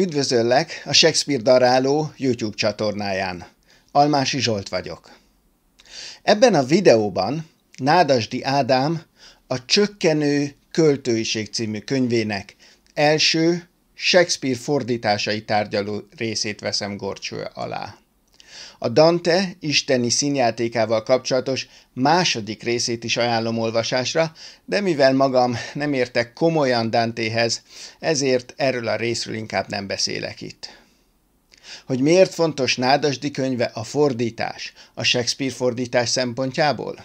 Üdvözöllek a Shakespeare daráló YouTube csatornáján. Almási Zsolt vagyok. Ebben a videóban Nádasdi Ádám a Csökkenő Költőiség című könyvének első Shakespeare fordításai tárgyaló részét veszem gorcső alá. A Dante isteni színjátékával kapcsolatos második részét is ajánlom olvasásra, de mivel magam nem értek komolyan Dantehez, ezért erről a részről inkább nem beszélek itt. Hogy miért fontos Nádasdi könyve a fordítás, a Shakespeare fordítás szempontjából?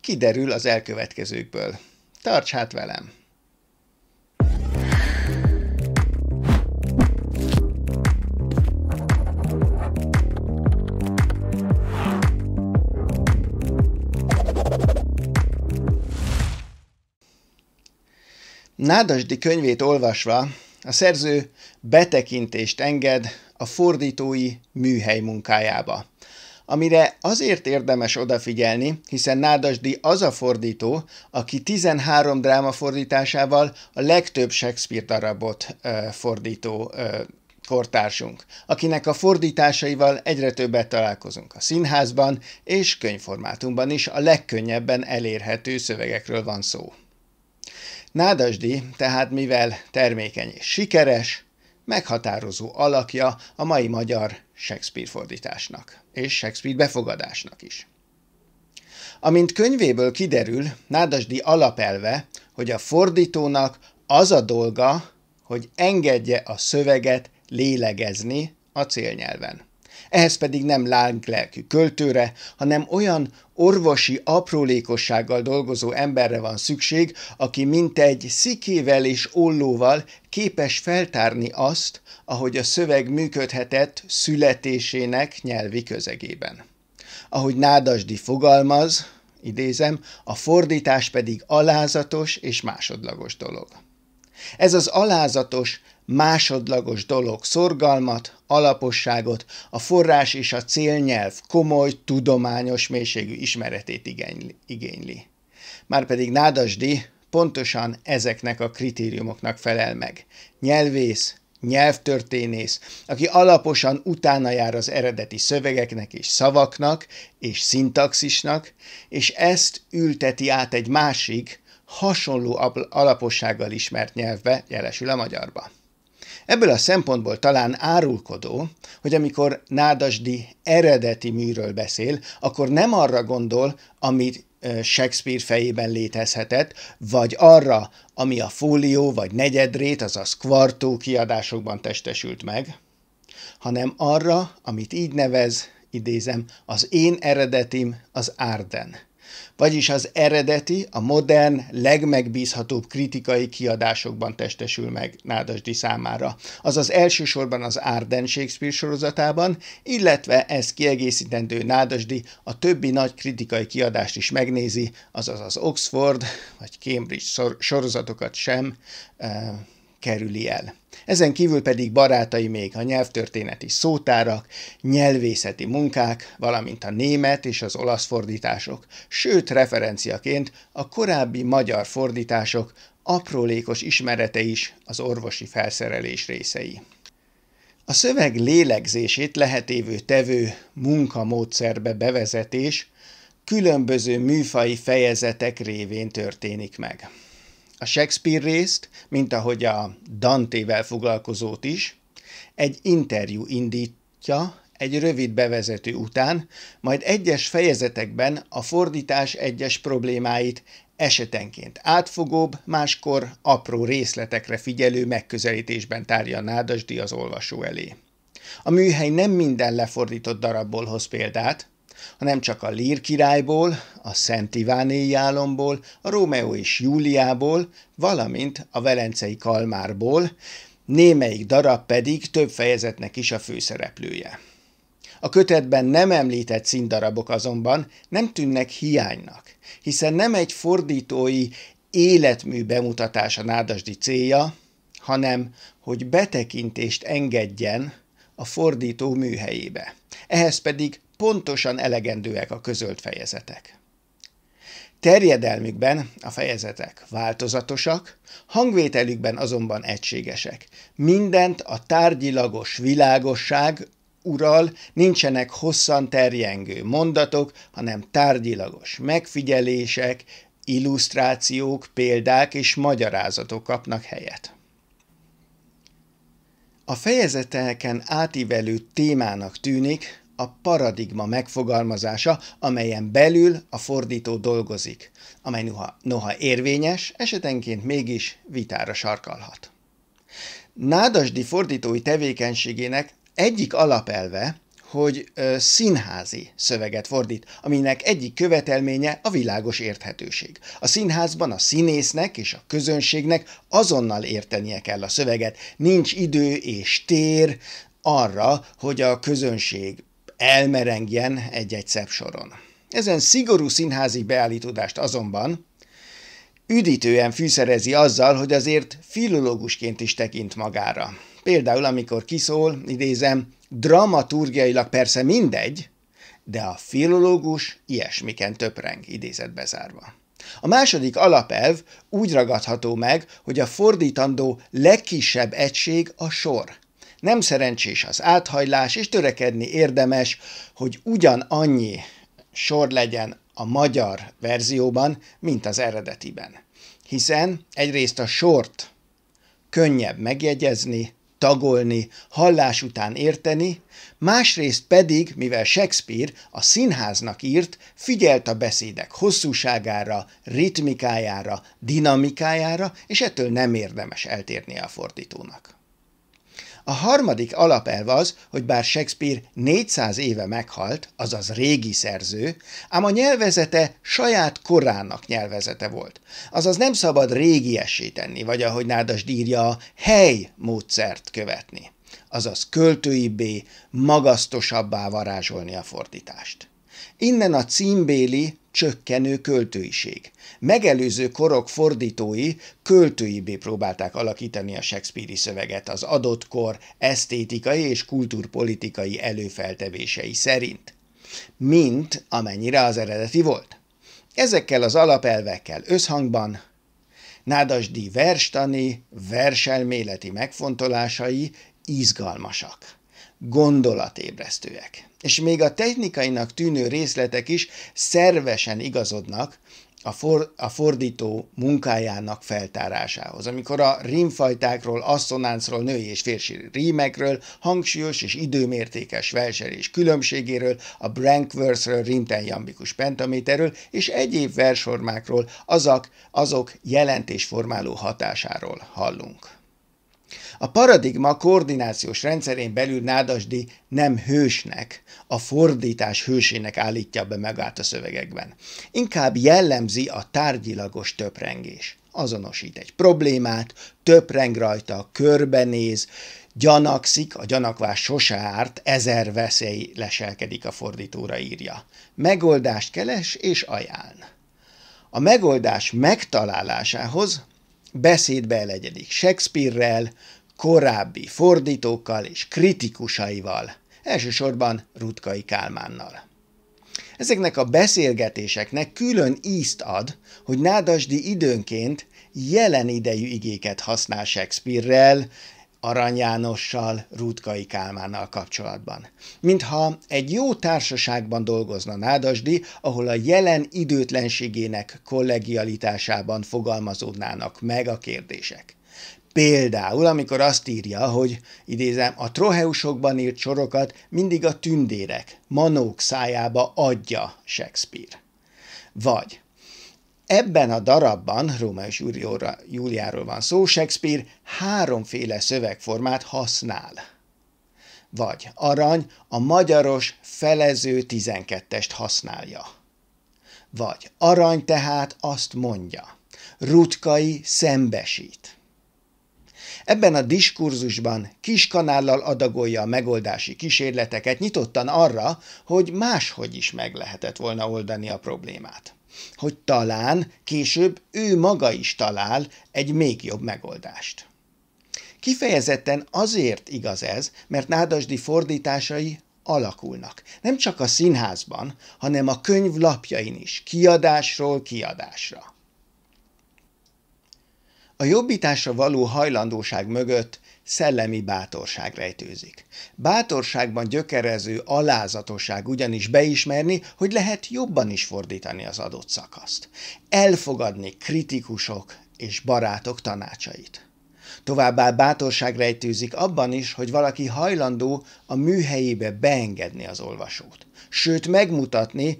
Kiderül az elkövetkezőkből. Tarts hát velem! Nádasdi könyvét olvasva a szerző betekintést enged a fordítói műhely munkájába, amire azért érdemes odafigyelni, hiszen Nádasdi az a fordító, aki 13 dráma fordításával a legtöbb Shakespeare darabot fordító kortársunk, akinek a fordításaival egyre többet találkozunk a színházban és könyvformátumban is a legkönnyebben elérhető szövegekről van szó. Nádasdi tehát mivel termékeny és sikeres, meghatározó alakja a mai magyar Shakespeare fordításnak és Shakespeare befogadásnak is. Amint könyvéből kiderül, Nádasdi alapelve, hogy a fordítónak az a dolga, hogy engedje a szöveget lélegezni a célnyelven ehhez pedig nem lelkű költőre, hanem olyan orvosi aprólékossággal dolgozó emberre van szükség, aki mint egy szikével és ollóval képes feltárni azt, ahogy a szöveg működhetett születésének nyelvi közegében. Ahogy Nádasdi fogalmaz, idézem, a fordítás pedig alázatos és másodlagos dolog. Ez az alázatos, másodlagos dolog szorgalmat, alaposságot, a forrás és a célnyelv komoly, tudományos mélységű ismeretét igényli. Márpedig Nádasdi pontosan ezeknek a kritériumoknak felel meg. Nyelvész, nyelvtörténész, aki alaposan utána jár az eredeti szövegeknek és szavaknak és szintaxisnak, és ezt ülteti át egy másik, hasonló alapossággal ismert nyelvbe, jelesül a magyarba. Ebből a szempontból talán árulkodó, hogy amikor Nádasdi eredeti műről beszél, akkor nem arra gondol, amit Shakespeare fejében létezhetett, vagy arra, ami a fólió vagy negyedrét, azaz kvartó kiadásokban testesült meg, hanem arra, amit így nevez, idézem, az én eredetim az Arden – vagyis az eredeti, a modern, legmegbízhatóbb kritikai kiadásokban testesül meg Nádasdi számára, azaz elsősorban az Arden Shakespeare sorozatában, illetve ez kiegészítendő Nádasdi a többi nagy kritikai kiadást is megnézi, azaz az Oxford vagy Cambridge sorozatokat sem, eh, kerüli el. Ezen kívül pedig barátai még a nyelvtörténeti szótárak, nyelvészeti munkák, valamint a német és az olasz fordítások, sőt referenciaként a korábbi magyar fordítások aprólékos ismerete is az orvosi felszerelés részei. A szöveg lélegzését lehetévő tevő munkamódszerbe bevezetés különböző műfai fejezetek révén történik meg a Shakespeare részt, mint ahogy a Dante-vel foglalkozót is, egy interjú indítja egy rövid bevezető után, majd egyes fejezetekben a fordítás egyes problémáit esetenként átfogóbb, máskor apró részletekre figyelő megközelítésben tárja Nádasdi az olvasó elé. A műhely nem minden lefordított darabból hoz példát, hanem csak a Lír királyból, a Szent Ivánéi álomból, a Rómeó és Júliából, valamint a Velencei Kalmárból, némelyik darab pedig több fejezetnek is a főszereplője. A kötetben nem említett színdarabok azonban nem tűnnek hiánynak, hiszen nem egy fordítói életmű bemutatása nádasdi célja, hanem hogy betekintést engedjen a fordító műhelyébe. Ehhez pedig pontosan elegendőek a közölt fejezetek. Terjedelmükben a fejezetek változatosak, hangvételükben azonban egységesek. Mindent a tárgyilagos világosság ural, nincsenek hosszan terjengő mondatok, hanem tárgyilagos megfigyelések, illusztrációk, példák és magyarázatok kapnak helyet. A fejezeteken átívelő témának tűnik, a paradigma megfogalmazása, amelyen belül a fordító dolgozik, amely noha, noha érvényes, esetenként mégis vitára sarkalhat. Nádasdi fordítói tevékenységének egyik alapelve, hogy ö, színházi szöveget fordít, aminek egyik követelménye a világos érthetőség. A színházban a színésznek és a közönségnek azonnal értenie kell a szöveget, nincs idő és tér arra, hogy a közönség elmerengjen egy-egy szebb soron. Ezen szigorú színházi beállítódást azonban üdítően fűszerezi azzal, hogy azért filológusként is tekint magára. Például, amikor kiszól, idézem, dramaturgiailag persze mindegy, de a filológus ilyesmiken töpreng, idézet bezárva. A második alapelv úgy ragadható meg, hogy a fordítandó legkisebb egység a sor – nem szerencsés az áthajlás, és törekedni érdemes, hogy ugyanannyi sor legyen a magyar verzióban, mint az eredetiben. Hiszen egyrészt a sort könnyebb megjegyezni, tagolni, hallás után érteni, másrészt pedig, mivel Shakespeare a színháznak írt, figyelt a beszédek hosszúságára, ritmikájára, dinamikájára, és ettől nem érdemes eltérni a fordítónak. A harmadik alapelv az, hogy bár Shakespeare 400 éve meghalt, azaz régi szerző, ám a nyelvezete saját korának nyelvezete volt. Azaz nem szabad régiessé tenni, vagy ahogy Nádas írja, a hely módszert követni. Azaz költőibbé, magasztosabbá varázsolni a fordítást. Innen a címbéli csökkenő költőiség. Megelőző korok fordítói költőibé próbálták alakítani a Shakespeare-i szöveget az adott kor esztétikai és kultúrpolitikai előfeltevései szerint, mint amennyire az eredeti volt. Ezekkel az alapelvekkel összhangban Nádasdi verstani, verselméleti megfontolásai izgalmasak gondolatébresztőek. És még a technikainak tűnő részletek is szervesen igazodnak a, for, a fordító munkájának feltárásához, amikor a rímfajtákról, asszonáncról, női és férfi rímekről, hangsúlyos és időmértékes verselés különbségéről, a Brankverse-ről, rimtenjambikus pentaméterről és egyéb versformákról, azok, azok jelentésformáló hatásáról hallunk. A paradigma koordinációs rendszerén belül Nádasdi nem hősnek, a fordítás hősének állítja be megállt a szövegekben. Inkább jellemzi a tárgyilagos töprengés. Azonosít egy problémát, töpreng rajta, körbenéz, gyanakszik, a gyanakvás sose árt, ezer veszély leselkedik a fordítóra írja. Megoldást keles és ajánl. A megoldás megtalálásához beszédbe elegyedik Shakespeare-rel, korábbi fordítókkal és kritikusaival, elsősorban Rutkai Kálmánnal. Ezeknek a beszélgetéseknek külön ízt ad, hogy Nádasdi időnként jelen idejű igéket használ Shakespeare-rel, Arany Jánossal, Rutkai Kálmánnal kapcsolatban. Mintha egy jó társaságban dolgozna Nádasdi, ahol a jelen időtlenségének kollegialitásában fogalmazódnának meg a kérdések. Például, amikor azt írja, hogy idézem, a troheusokban írt sorokat mindig a tündérek, manók szájába adja Shakespeare. Vagy Ebben a darabban, Róma és Júliáról van szó, Shakespeare háromféle szövegformát használ. Vagy arany a magyaros felező tizenkettest használja. Vagy arany tehát azt mondja, rutkai szembesít. Ebben a diskurzusban kiskanállal adagolja a megoldási kísérleteket nyitottan arra, hogy máshogy is meg lehetett volna oldani a problémát hogy talán később ő maga is talál egy még jobb megoldást. Kifejezetten azért igaz ez, mert Nádasdi fordításai alakulnak. Nem csak a színházban, hanem a könyv lapjain is, kiadásról kiadásra. A jobbításra való hajlandóság mögött szellemi bátorság rejtőzik. Bátorságban gyökerező alázatosság ugyanis beismerni, hogy lehet jobban is fordítani az adott szakaszt. Elfogadni kritikusok és barátok tanácsait. Továbbá bátorság rejtőzik abban is, hogy valaki hajlandó a műhelyébe beengedni az olvasót. Sőt, megmutatni,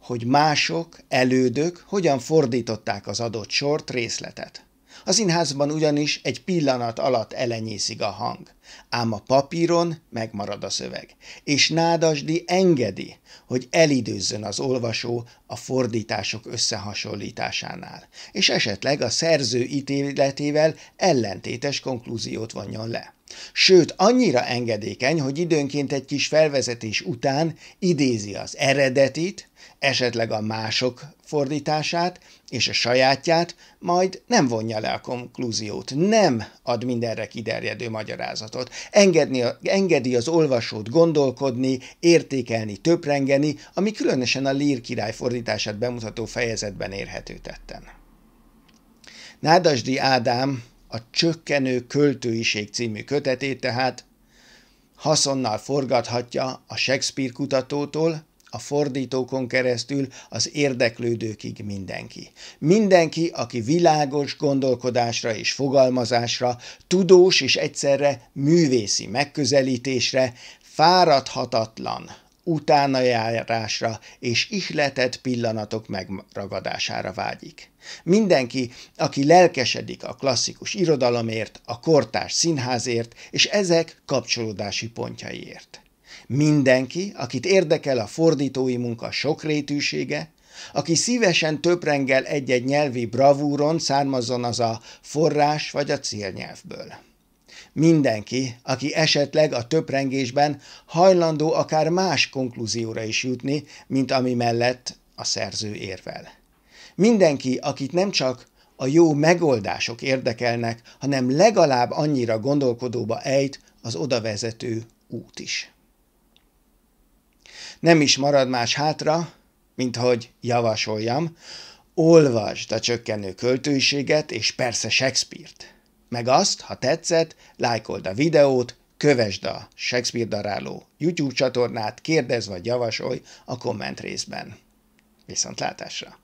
hogy mások, elődök hogyan fordították az adott sort, részletet. A színházban ugyanis egy pillanat alatt elenyészik a hang, ám a papíron megmarad a szöveg, és Nádasdi engedi, hogy elidőzzön az olvasó a fordítások összehasonlításánál, és esetleg a szerző ítéletével ellentétes konklúziót vonjon le. Sőt, annyira engedékeny, hogy időnként egy kis felvezetés után idézi az eredetit, esetleg a mások fordítását és a sajátját, majd nem vonja le a konklúziót, nem ad mindenre kiderjedő magyarázatot. Engedni, engedi az olvasót gondolkodni, értékelni, töprengeni, ami különösen a Lír király fordítását bemutató fejezetben érhető tetten. Nádasdi Ádám a Csökkenő költőiség című kötetét tehát haszonnal forgathatja a Shakespeare kutatótól, a fordítókon keresztül az érdeklődőkig mindenki. Mindenki, aki világos gondolkodásra és fogalmazásra, tudós és egyszerre művészi megközelítésre, fáradhatatlan, utánajárásra és ihletett pillanatok megragadására vágyik. Mindenki, aki lelkesedik a klasszikus irodalomért, a kortárs színházért és ezek kapcsolódási pontjaiért. Mindenki, akit érdekel a fordítói munka sokrétűsége, aki szívesen töprengel egy-egy nyelvi bravúron, származzon az a forrás vagy a célnyelvből. Mindenki, aki esetleg a töprengésben hajlandó akár más konklúzióra is jutni, mint ami mellett a szerző érvel. Mindenki, akit nem csak a jó megoldások érdekelnek, hanem legalább annyira gondolkodóba ejt az odavezető út is. Nem is marad más hátra, mint hogy javasoljam, olvasd a csökkenő költőiséget, és persze Shakespeare-t. Meg azt, ha tetszett, lájkold a videót, kövesd a Shakespeare daráló YouTube csatornát, kérdezz vagy javasolj a komment részben. Viszontlátásra!